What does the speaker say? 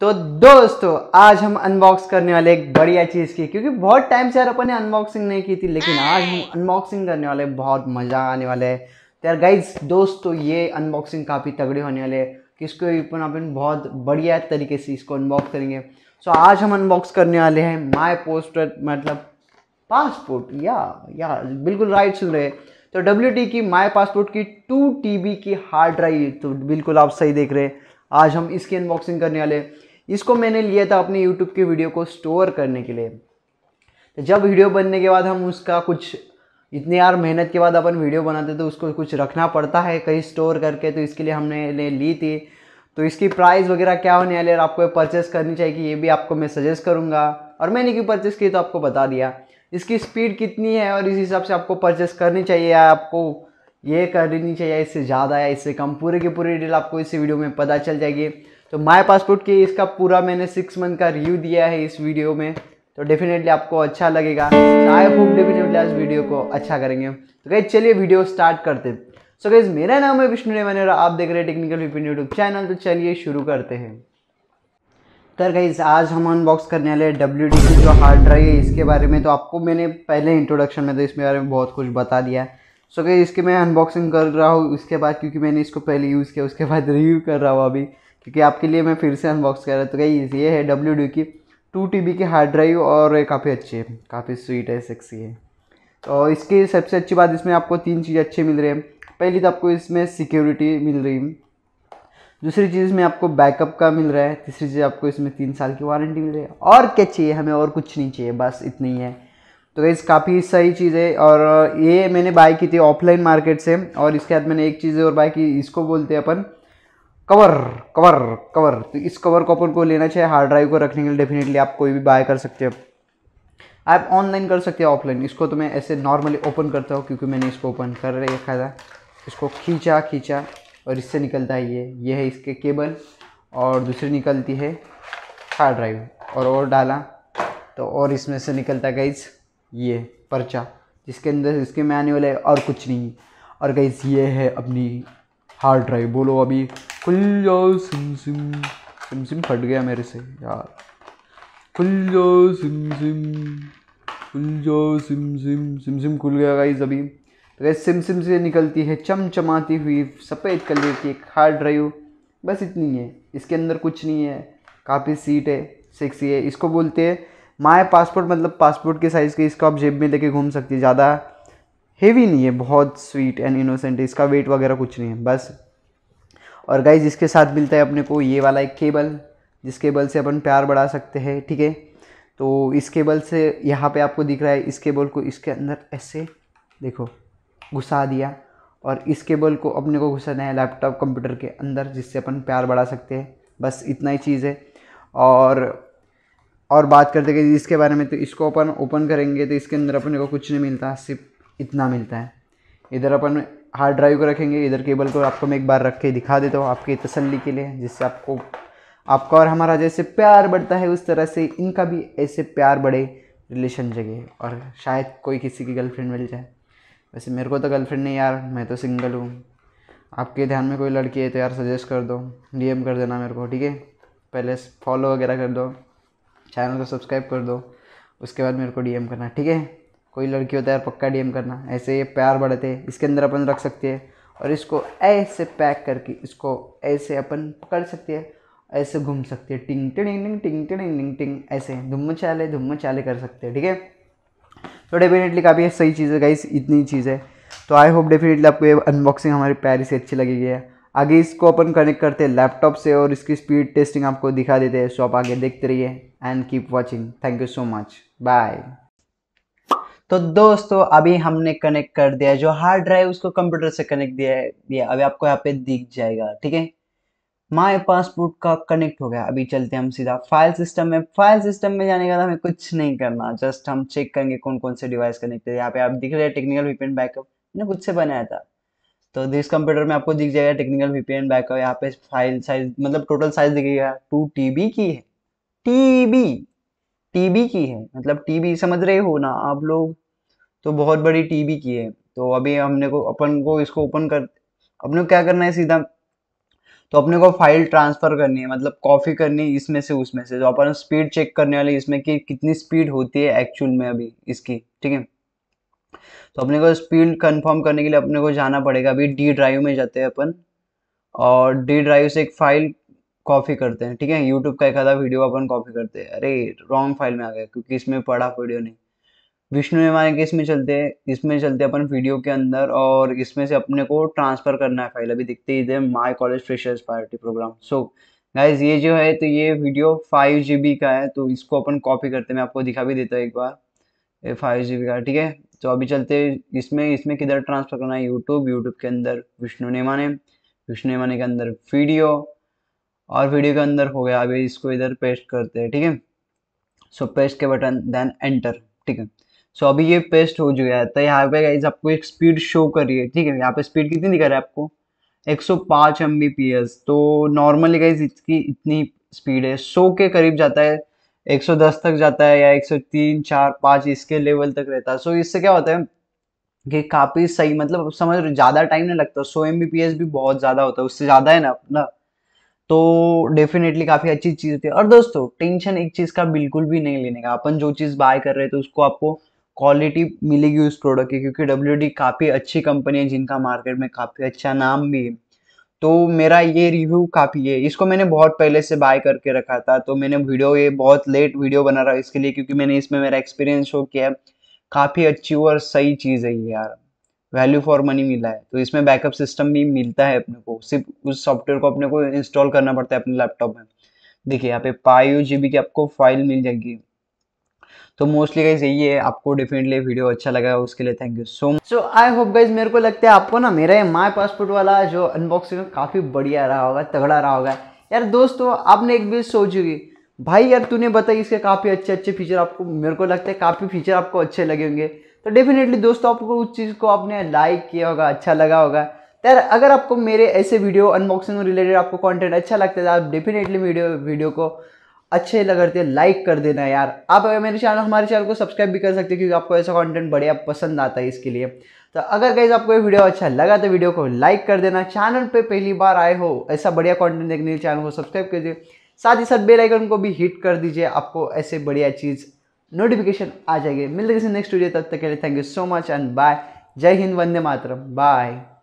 तो दोस्तों आज हम अनबॉक्स करने वाले एक बढ़िया चीज़ की क्योंकि बहुत टाइम से यार अपन ने अनबॉक्सिंग नहीं की थी लेकिन आज हम अनबॉक्सिंग करने वाले बहुत मज़ा आने वाले है तो यार गाइज दोस्तों ये अनबॉक्सिंग काफ़ी तगड़ी होने वाले है कि इसको अपन अपन बहुत बढ़िया तरीके से इसको अनबॉक्स करेंगे सो so, आज हम अनबॉक्स करने वाले हैं माई पोस्टर मतलब पासपोर्ट या या बिल्कुल राइट सुन रहे तो डब्ल्यू की माई पासपोर्ट की टू टी की हार्ड ड्राइव तो बिल्कुल आप सही देख रहे हैं आज हम इसकी अनबॉक्सिंग करने वाले इसको मैंने लिया था अपने यूट्यूब की वीडियो को स्टोर करने के लिए तो जब वीडियो बनने के बाद हम उसका कुछ इतने यार मेहनत के बाद अपन वीडियो बनाते तो उसको कुछ रखना पड़ता है कहीं स्टोर करके तो इसके लिए हमने ले ली थी तो इसकी प्राइस वगैरह क्या होने वाली और आपको परचेस करनी चाहिए ये भी आपको मैं सजेस्ट करूँगा और मैंने क्यों परचेस की तो आपको बता दिया इसकी स्पीड कितनी है और इस हिसाब से आपको परचेस करनी चाहिए या आपको ये करनी चाहिए इससे ज़्यादा या इससे कम पूरे के पूरे डिटेल आपको इस वीडियो में पता चल जाएगी तो माय पासपोर्ट के इसका पूरा मैंने सिक्स मंथ का रिव्यू दिया है इस वीडियो में तो डेफिनेटली आपको अच्छा लगेगा आई होप डेफिनेटली आज वीडियो को अच्छा करेंगे तो गई चलिए वीडियो स्टार्ट करते सो so, गई मेरा नाम है विष्णु रेवन और आप देख रहे हैं टेक्निकल विपिन यूट्यूब चैनल तो चलिए शुरू करते हैं तर गाइज आज हम अनबॉक्स करने वाले डब्ल्यू डी जो हार्ड ड्राइव है इसके बारे में तो आपको मैंने पहले इंट्रोडक्शन में तो इसके बारे में बहुत कुछ बता दिया है सो so, इसके मैं अनबॉक्सिंग कर रहा हूँ उसके बाद क्योंकि मैंने इसको पहले यूज़ किया उसके बाद रिव्यू कर रहा हूँ अभी क्योंकि आपके लिए मैं फिर से अनबॉक्स कर रहा हूँ तो गई ये है डब्ल्यू डी की टू टी बी की हार्ड ड्राइव और काफ़ी अच्छी है काफ़ी स्वीट है सेक्सी है तो इसकी सबसे अच्छी बात इसमें आपको तीन चीज़ अच्छे मिल रहे हैं पहली तो आपको इसमें सिक्योरिटी मिल रही है दूसरी चीज़ इसमें आपको बैकअप का मिल रहा है तीसरी चीज़ आपको इसमें तीन साल की वारंटी मिल रही है और क्या चाहिए हमें और कुछ नहीं चाहिए बस इतनी ही है तो गई काफ़ी सही चीज़ है और ये मैंने बाय की थी ऑफलाइन मार्केट से और इसके बाद मैंने एक चीज़ और बाय की इसको बोलते हैं अपन कवर कवर कवर तो इस कवर को अपन को लेना चाहिए हार्ड ड्राइव को रखने के लिए डेफिनेटली आप कोई भी बाय कर सकते हो आप ऑनलाइन कर सकते हो ऑफलाइन इसको तो मैं ऐसे नॉर्मली ओपन करता हूँ क्योंकि मैंने इसको ओपन कर रखा था इसको खींचा खींचा और इससे निकलता है ये ये है इसके केबल और दूसरी निकलती है हार्ड ड्राइव और और डाला तो और इसमें से निकलता गाइज ये पर्चा जिसके अंदर इसके मैनुअल है और कुछ नहीं और गैस ये है अपनी हार्ड ड्राइव बोलो अभी खुल जाओ सिम सिम सिम सिम फट गया मेरे से यार खुल जाओ सिम सिम खुल जाओ सिम सिम सिम सिम खुल गया गाइज अभी तो गैस सिम सिम से निकलती है चमचमाती हुई सफ़ेद कलर की एक हार्ड ड्राइव बस इतनी है इसके अंदर कुछ नहीं है काफ़ी सीट है सिक्स है इसको बोलते हैं माय पासपोर्ट मतलब पासपोर्ट के साइज़ के इसको आप जेब में लेके घूम सकती है ज़्यादा हेवी नहीं है बहुत स्वीट एंड इनोसेंट है इसका वेट वगैरह कुछ नहीं है बस और गाइज इसके साथ मिलता है अपने को ये वाला एक केबल जिस केबल से अपन प्यार बढ़ा सकते हैं ठीक है तो इस केबल से यहाँ पे आपको दिख रहा है इस केबल को इसके अंदर ऐसे देखो घुसा दिया और इस केबल को अपने को घुसाना है लैपटॉप कंप्यूटर के अंदर जिससे अपन प्यार बढ़ा सकते हैं बस इतना ही चीज़ है और और बात करते कि इसके बारे में तो इसको अपन ओपन करेंगे तो इसके अंदर अपने को कुछ नहीं मिलता सिर्फ इतना मिलता है इधर अपन हार्ड ड्राइव को रखेंगे इधर केबल को आपको मैं एक बार रख के दिखा देता हूँ आपकी तसल्ली के लिए जिससे आपको आपका और हमारा जैसे प्यार बढ़ता है उस तरह से इनका भी ऐसे प्यार बढ़े रिलेशन जगह और शायद कोई किसी की गर्लफ्रेंड मिल जाए वैसे मेरे को तो गर्लफ्रेंड नहीं यार मैं तो सिंगल हूँ आपके ध्यान में कोई लड़की है तो यार सजेस्ट कर दो डीएम कर देना मेरे को ठीक है पहले फॉलो वगैरह कर दो चैनल को सब्सक्राइब कर दो उसके बाद मेरे को डीएम करना ठीक है कोई लड़की होता है यार पक्का डीएम करना ऐसे ये प्यार बढ़ते हैं इसके अंदर अपन रख सकते हैं और इसको ऐसे पैक करके इसको ऐसे अपन पकड़ सकते हैं ऐसे घूम सकते हैं टिंग टिंग टिंग टिंग टिंग टिंग टिंग ऐसे धुम्म चाले धुम्म चाले कर सकते हैं ठीक है तो डेफिनेटली काफ़ी सही चीज़ है गाइस इतनी चीज़ है तो आई होप डेफिनेटली आपको ये अनबॉक्सिंग हमारी प्यारी से अच्छी लगेगी है आगे इसको अपन कनेक्ट करते हैं लैपटॉप से और इसकी स्पीड टेस्टिंग आपको दिखा देते हैं सो आप आगे देखते रहिए and keep watching thank you so much bye तो दोस्तों अभी हमने कनेक्ट कर दिया जो हार्ड ड्राइव उसको कंप्यूटर से कनेक्ट दिया है अभी आपको यहाँ पे दिख जाएगा ठीक है माई पासपोर्ट का कनेक्ट हो गया अभी चलते हैं हम सीधा फाइल सिस्टम में फाइल सिस्टम में जाने का हमें कुछ नहीं करना जस्ट हम चेक करेंगे कौन कौन से डिवाइस कनेक्ट यहाँ पे आप दिख रहे हैं टेक्निकल वीपेन बैकअप ना कुछ से बनाया था तो दिस कंप्यूटर में आपको दिख जाएगा टेक्निकल वीपीएन बैकअप यहाँ पे फाइल साइज मतलब टोटल साइज दिखेगा टू टीबी की है टीबी टीबी की है मतलब टीबी समझ रहे हो ना आप लोग तो बहुत बड़ी टीबी की है तो अभी हमने को अपन को इसको ओपन कर अपने को क्या करना है सीधा तो अपने को फाइल ट्रांसफ़र करनी है मतलब कॉपी करनी है इसमें से उसमें से जो तो अपन स्पीड चेक करने वाले इसमें कि कितनी स्पीड होती है एक्चुअल में अभी इसकी ठीक है तो अपने को स्पीड कंफर्म करने के लिए अपने को जाना पड़ेगा अभी डी ड्राइव में जाते हैं अपन और डी ड्राइव से एक फाइल कॉपी करते हैं ठीक है यूट्यूब का एक आधा वीडियो अपन कॉपी करते हैं अरे रॉन्ग फाइल में आ गया क्योंकि इसमें पड़ा वीडियो नहीं विष्णु निर्माण के इसमें चलते हैं इसमें चलते हैं अपन वीडियो के अंदर और इसमें से अपने को ट्रांसफ़र करना है फाइल अभी दिखते ही थे my college freshers party programme so guys ये जो है तो ये वीडियो फाइव जी बी का है तो इसको अपन कॉपी करते हैं मैं आपको दिखा भी देता हूँ एक बार फाइव जी बी का ठीक है तो अभी चलते इसमें इसमें किधर ट्रांसफ़र करना है यूट्यूब यूट्यूब के अंदर विष्णु नेमा ने विष्णु नेमाने के अंदर वीडियो और वीडियो के अंदर हो गया अभी इसको इधर पेस्ट करते हैं ठीक है सो पेस्ट के बटन देन एंटर ठीक है सो अभी ये पेस्ट हो चुका है तो यहाँ पे गाइज आपको एक स्पीड शो कर रही है ठीक है यहाँ पे स्पीड कितनी दिखा रहा है आपको 105 सौ पाँच तो नॉर्मली गाइज इसकी इतनी स्पीड है सौ के करीब जाता है 110 तक जाता है या 103 4 5 इसके लेवल तक रहता है सो इससे क्या होता है कि काफ़ी सही मतलब समझ रहे ज़्यादा टाइम नहीं लगता सो एम भी बहुत ज़्यादा होता है उससे ज़्यादा है ना अपना तो डेफिनेटली काफ़ी अच्छी चीज़ होती है और दोस्तों टेंशन एक चीज़ का बिल्कुल भी नहीं लेने का अपन जो चीज़ बाय कर रहे थे उसको आपको क्वालिटी मिलेगी उस प्रोडक्ट की क्योंकि डब्ल्यू काफ़ी अच्छी कंपनी है जिनका मार्केट में काफ़ी अच्छा नाम भी है तो मेरा ये रिव्यू काफ़ी है इसको मैंने बहुत पहले से बाय करके रखा था तो मैंने वीडियो ये बहुत लेट वीडियो बना रहा इसके लिए क्योंकि मैंने इसमें मेरा एक्सपीरियंस शो किया है काफ़ी अच्छी और सही चीज़ है ये यार वैल्यू फॉर मनी मिला है तो इसमें बैकअप सिस्टम भी मिलता है अपने को सिर्फ उस सॉफ्टवेयर को अपने को इंस्टॉल करना पड़ता है अपने लैपटॉप में देखिए यहाँ पे फाइव जी बी की आपको फाइल मिल जाएगी तो मोस्टली गाइज यही है आपको डेफिनेटली वीडियो अच्छा लगा उसके लिए thank you so much so I hope guys मेरे को लगता है आपको ना मेरा ये माई पासपोर्ट वाला जो अनबॉक्सिंग काफ़ी बढ़िया रहा होगा तगड़ा रहा होगा यार दोस्तों आपने एक चीज़ सोची भाई यार तूने बताई इसके काफ़ी अच्छे अच्छे फीचर आपको मेरे को लगता है काफ़ी फीचर आपको अच्छे लगे होंगे तो डेफिनेटली दोस्तों आपको उस चीज़ को आपने लाइक किया होगा अच्छा लगा होगा तो यार अगर आपको मेरे ऐसे वीडियो अनबॉक्सिंग रिलेटेड आपको कंटेंट अच्छा लगता है तो आप डेफिनेटली वीडियो वीडियो को अच्छे लग रहे लाइक कर देना यार आप अगर मेरे चैनल हमारे चैनल को सब्सक्राइब भी कर सकते हो क्योंकि आपको ऐसा कंटेंट बढ़िया पसंद आता है इसके लिए तो अगर गाइज आपको ये वीडियो अच्छा लगा तो वीडियो को लाइक कर देना चैनल पे पहली बार आए हो ऐसा बढ़िया कंटेंट देखने के लिए चैनल को सब्सक्राइब कर दीजिए साथ ही साथ बेलाइकन को भी हिट कर दीजिए आपको ऐसे बढ़िया चीज़ नोटिफिकेशन आ जाएगी मिलते किसी नेक्स्ट वीडियो तब तक के लिए thank you so much and bye जय हिंद वंदे मातरम बाय